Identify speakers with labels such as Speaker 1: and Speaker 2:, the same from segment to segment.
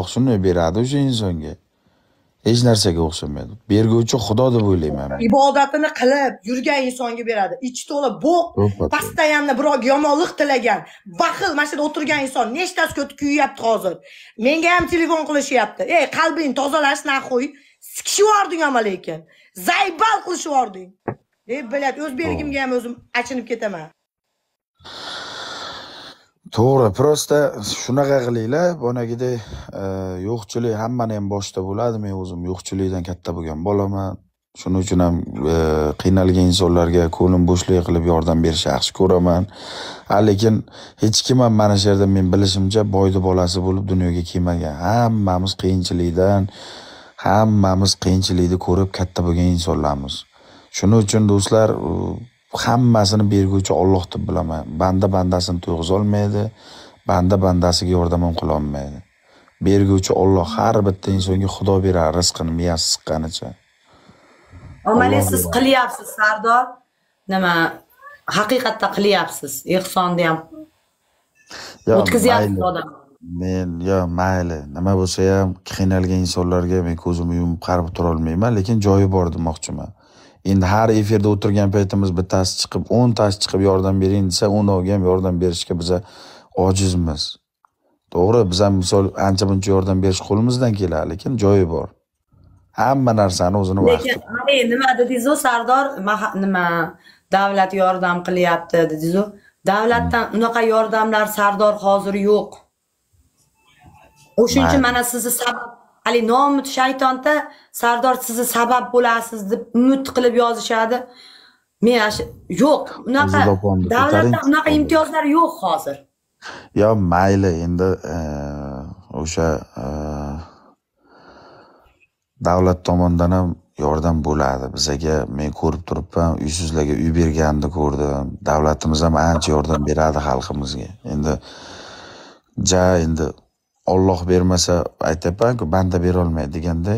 Speaker 1: o'xshamay beradi o'sha insonga hech narsaga o'xshamaydi berguvchi xudo deb o'ylayman men
Speaker 2: ibodatini qilib yurgan insonga beradi ichi to'la bo'q постоянно birovga yomonlik tilagan baxil mana shu yerda o'tirgan inson nechtasi ko'ti kuyyapti hozir menga ham telefon qilishyapti ey qalbingni tozalash naxuy sikishib yubording ama lekin zaybal qilishib yubording e блять o'z bergimga ham o'zim achinib ketaman
Speaker 1: to'g'ri просто shunaqa qilinglar boyagidek yo'qchilik hammani ham boshida bo'ladi men o'zim yo'qchilikdan katta bo'lgan bolaman shuning uchun ham e, qiynalgan insonlarga ko'nglim bo'shlik qilib yordam berishni yaxshi ko'raman a lekin hech kim ham mana shu yerda men bilishimcha boyni bolasi bo'lib dunyoga kelmagan hammamiz qiyinchilikdan hammamiz qiyinchilikni ko'rib katta bo'lgan insonlarmiz shuning uchun do'stlar hammasini berguvchi Alloh deb bilaman. Banda bandasini to'yg'iza olmaydi, banda bandasiga yordam ham qila olmaydi. Berguvchi Alloh har bitta insonga Xudo berar rizqini miyasi siqqanicha.
Speaker 3: Omali siz qilyapsiz Sardor. Nima haqiqatda qilyapsiz. Ehsonni ham
Speaker 1: o'tkazyapsiz odam. men yo mayli nima bo'lsa ham qiynalgan insonlarga men ko'zimni yumib qarab tura olmayman lekin joyi bor demoqchiman Endi har efirda o'tirgan paytimiz bittasi chiqib, 10 tasi chiqib yordam bering desa, 10 ham yordam berishga biza ojizmiz. To'g'ri, biz ham misol ancha buncha yordam berish qo'limizdan keladi, lekin joyi bor. Hamma narsani o'zini vaqti. Lekin nima
Speaker 3: dedingizu Sardor nima davlat yordam qilyapti dedingizu Davlatdan hmm. unaqa yordamlar Sardor hozir yo'q. O'shuncha mana sizni sabab haligi nomut shaytonda sardor sizni sabab bo'lasiz deb umid qilib yozishadi men yo'q unaqa davlatda unaqa imtiyozlar yo'q hozir
Speaker 1: yo mayli endi e, o'sha e, davlat tomonidan ham yordam bo'ladi bizaga men ko'rib turibman uysizlarga uy berganini ko'rdim davlatimiz ham ancha yordam beradi xalqimizga endi ja endi Olloh bermasa aytyapman banda berolmaydi deganda,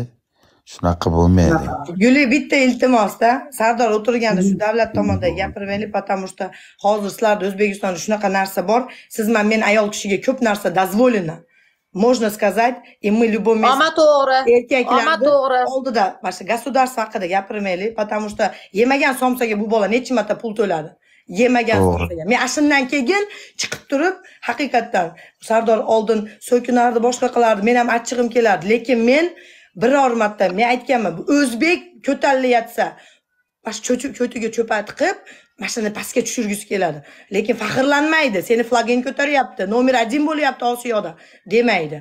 Speaker 1: shunaqa bo'lmaydi.
Speaker 2: Guli bitta iltimosda, Sardor o'tirganda shu davlat tomonidan gapiraylik, потому что hozir sizlarda O'zbekistonda shunaqa narsa bor. Siz man men ayol kishiga ko'p narsa дозволено. Можно сказать, и мы любой месяц... Oma to'g'ri. Erkaklar to'g'ri. Oldida mana shu государство haqida gapirmaylik, потому что yemagan somsaga bu bola necha marta pul to'ladi? yemagan men ana shundan keyin chiqib turib haqiqatdan sardor oldin so'kinardi boshqa qilardi men ham achchig'im kelardi lekin men biror marta men aytganman o'zbek ko'tarilyapsa mana shu cho'tiga cho'pa tiqib mashinani pastga tushirgisi keladi lekin faxrlanmaydi seni flaging ko'taryapti nomer один bo'lyapti osiyoda demaydi